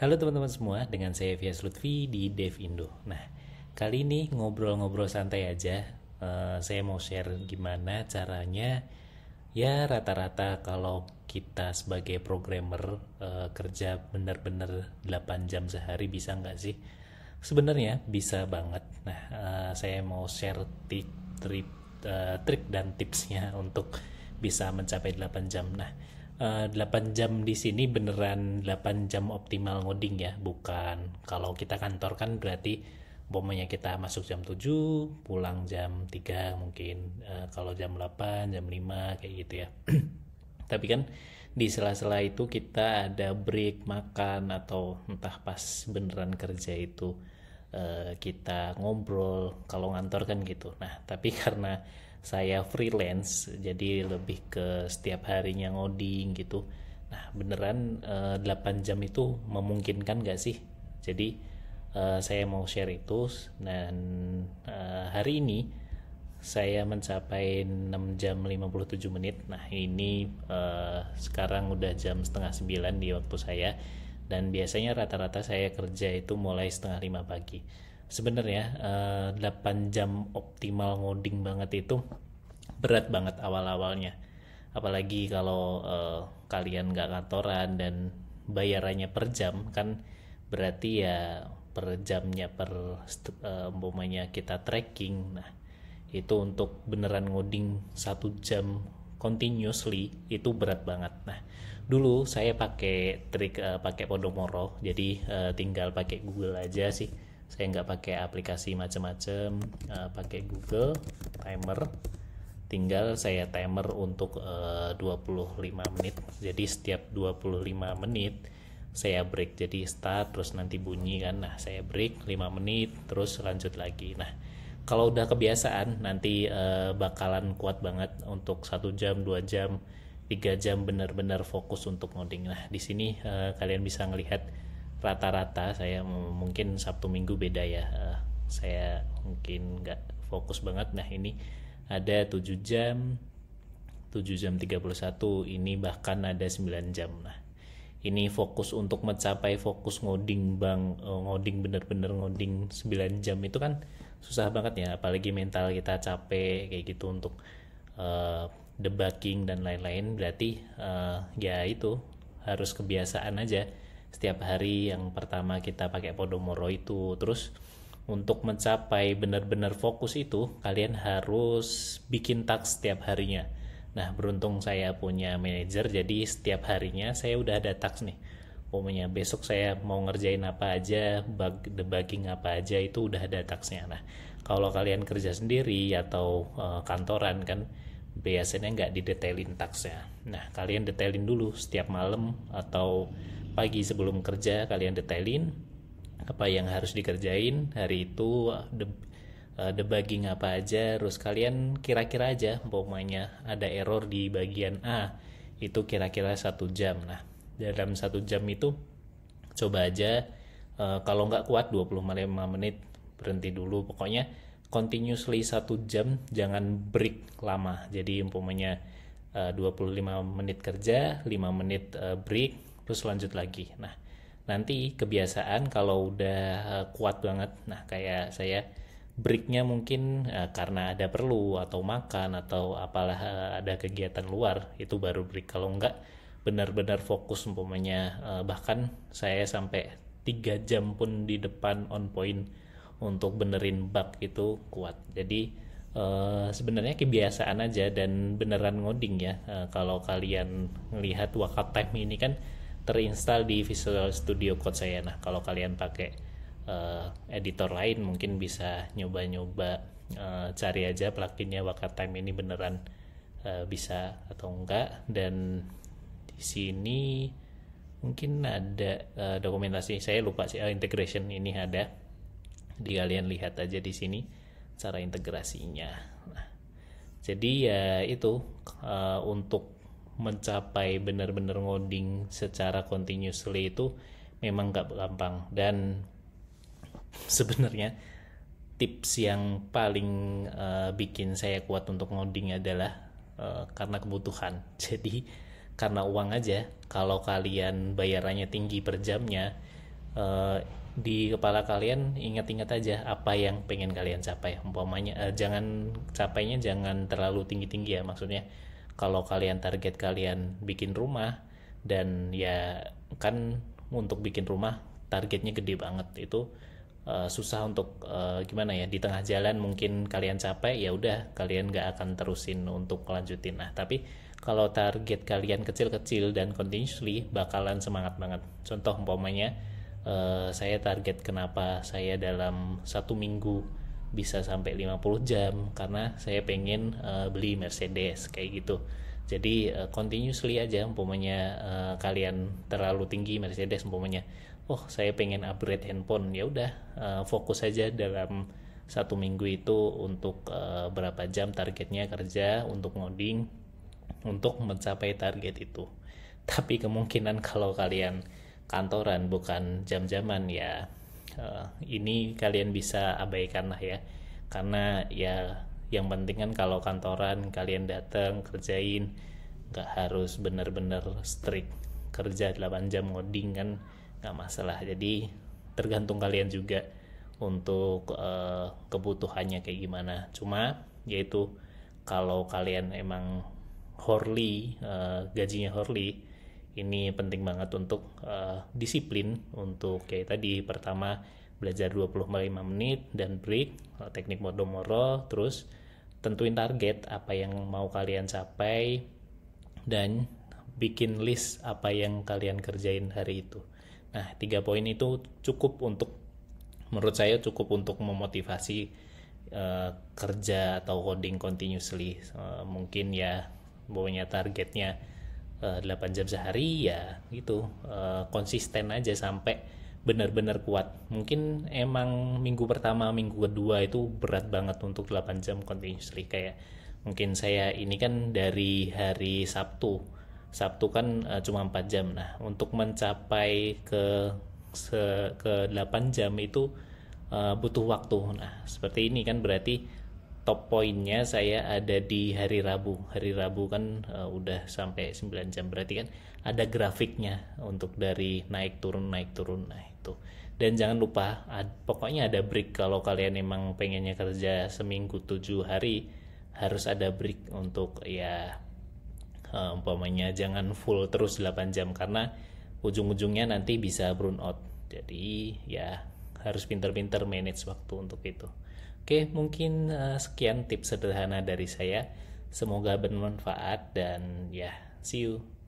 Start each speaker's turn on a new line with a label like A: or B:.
A: Halo teman-teman semua, dengan saya Vias Lutfi di Dev Indo. Nah, kali ini ngobrol-ngobrol santai aja. Uh, saya mau share gimana caranya ya rata-rata kalau kita sebagai programmer uh, kerja benar-benar 8 jam sehari bisa nggak sih? Sebenarnya bisa banget. Nah, uh, saya mau share trik, trik, uh, trik dan tipsnya untuk bisa mencapai 8 jam. Nah, 8 eh, jam di sini beneran 8 jam optimal ngoding ya, bukan kalau kita kantor kan berarti bomnya kita masuk jam 7, pulang jam 3 mungkin, e, kalau jam 8, jam 5 kayak gitu ya. Tapi kan di sela-sela itu kita ada break makan atau entah pas beneran kerja itu eh, kita ngobrol kalau ngantor kan gitu. Nah, tapi karena saya freelance jadi lebih ke setiap harinya ngoding gitu nah beneran uh, eh, 8 jam itu memungkinkan gak sih jadi uh, saya mau share itu dan uh, hari ini saya mencapai 6 jam 57 menit nah ini uh, sekarang udah jam setengah 9 di waktu saya dan biasanya rata-rata saya kerja itu mulai setengah 5 pagi sebenarnya uh, eh, 8 jam optimal ngoding banget itu berat banget awal-awalnya apalagi kalau uh, kalian nggak kantoran dan bayarannya per jam kan berarti ya per jamnya per uh, kita tracking nah itu untuk beneran ngoding satu jam continuously itu berat banget nah dulu saya pakai trik uh, pakai podomoro jadi uh, tinggal pakai Google aja sih saya nggak pakai aplikasi macam-macam uh, eh, pakai Google timer tinggal saya timer untuk eh, uh, 25 menit jadi setiap 25 menit saya break jadi start terus nanti bunyi kan nah saya break 5 menit terus lanjut lagi nah kalau udah kebiasaan nanti uh, bakalan kuat banget untuk satu jam dua jam tiga jam benar-benar fokus untuk ngoding nah di sini uh, kalian bisa ngelihat rata-rata saya mungkin Sabtu Minggu beda ya uh, saya mungkin nggak fokus banget nah ini ada 7 jam 7 jam 31 ini bahkan ada 9 jam nah ini fokus untuk mencapai fokus ngoding bang uh, ngoding bener-bener ngoding 9 jam itu kan susah banget ya apalagi mental kita capek kayak gitu untuk uh, debugging dan lain-lain berarti uh, ya itu harus kebiasaan aja setiap hari yang pertama kita pakai Podomoro itu terus untuk mencapai benar-benar fokus itu kalian harus bikin task setiap harinya nah beruntung saya punya manajer jadi setiap harinya saya udah ada task nih umumnya besok saya mau ngerjain apa aja bug, debugging apa aja itu udah ada taksnya nah kalau kalian kerja sendiri atau e, kantoran kan biasanya nggak didetailin taksnya Nah, kalian detailin dulu setiap malam atau pagi sebelum kerja kalian detailin apa yang harus dikerjain hari itu e, debugging apa aja terus kalian kira-kira aja umpamanya ada error di bagian A itu kira-kira satu jam nah dalam satu jam itu coba aja e, kalau nggak kuat 25 menit berhenti dulu pokoknya continuously satu jam jangan break lama jadi umpamanya 25 e, menit kerja 5 menit break terus lanjut lagi nah nanti kebiasaan kalau udah uh, kuat banget nah kayak saya breaknya mungkin uh, karena ada perlu atau makan atau apalah uh, ada kegiatan luar itu baru break kalau enggak benar-benar fokus umpamanya uh, bahkan saya sampai tiga jam pun di depan on point untuk benerin bug itu kuat jadi uh, sebenarnya kebiasaan aja dan beneran ngoding ya uh, kalau kalian melihat wakat time ini kan terinstal di Visual Studio Code saya. Nah, kalau kalian pakai uh, editor lain mungkin bisa nyoba-nyoba uh, cari aja pluginnya Wakat Time ini beneran uh, bisa atau enggak dan di sini mungkin ada uh, dokumentasi saya lupa sih uh, integration ini ada di kalian lihat aja di sini cara integrasinya nah, jadi ya itu uh, untuk mencapai benar-benar ngoding secara continuously itu memang nggak gampang dan sebenarnya tips yang paling uh, bikin saya kuat untuk ngoding adalah uh, karena kebutuhan jadi karena uang aja kalau kalian bayarannya tinggi per jamnya uh, di kepala kalian ingat-ingat aja apa yang pengen kalian capai umpamanya uh, jangan capainya jangan terlalu tinggi-tinggi ya maksudnya kalau kalian target kalian bikin rumah dan ya kan untuk bikin rumah targetnya gede banget itu uh, susah untuk uh, gimana ya di tengah jalan mungkin kalian capek ya udah kalian gak akan terusin untuk lanjutin nah tapi kalau target kalian kecil-kecil dan continuously bakalan semangat banget contoh umpamanya uh, saya target kenapa saya dalam satu minggu bisa sampai 50 jam karena saya pengen uh, beli Mercedes kayak gitu. Jadi uh, continuously aja umpamanya uh, kalian terlalu tinggi Mercedes umpamanya. Oh, saya pengen upgrade handphone. Ya udah uh, fokus aja dalam satu minggu itu untuk uh, berapa jam targetnya kerja untuk ngoding untuk mencapai target itu. Tapi kemungkinan kalau kalian kantoran bukan jam-jaman ya Eh, ini kalian bisa abaikan lah ya karena ya yang penting kan kalau kantoran kalian datang kerjain nggak harus bener-bener strict kerja 8 jam ngoding kan nggak masalah jadi tergantung kalian juga untuk uh, kebutuhannya kayak gimana cuma yaitu kalau kalian emang horly uh, gajinya horly ini penting banget untuk uh, disiplin untuk kayak tadi pertama belajar 25 menit dan break eh, teknik modomoro terus tentuin target apa yang mau kalian capai dan bikin list apa yang kalian kerjain hari itu nah tiga poin itu cukup untuk menurut saya cukup untuk memotivasi uh, kerja atau coding continuously uh, mungkin ya pokoknya targetnya 8 eh, jam sehari ya gitu eh, konsisten aja sampai benar-benar kuat mungkin emang minggu pertama minggu kedua itu berat banget untuk 8 jam continuously kayak mungkin saya ini kan dari hari Sabtu Sabtu kan eh, cuma 4 jam nah untuk mencapai ke ke 8 jam itu butuh waktu nah seperti ini kan berarti top poinnya saya ada di hari Rabu. Hari Rabu kan uh, udah sampai 9 jam berarti kan ada grafiknya untuk dari naik turun naik turun nah itu. Dan jangan lupa ad, pokoknya ada break kalau kalian emang pengennya kerja seminggu tujuh hari harus ada break untuk ya uh, umpamanya jangan full terus 8 jam karena ujung-ujungnya nanti bisa burn out. Jadi ya harus pinter-pinter manage waktu untuk itu. Oke, mungkin uh, sekian tips sederhana dari saya. Semoga bermanfaat dan ya, see you.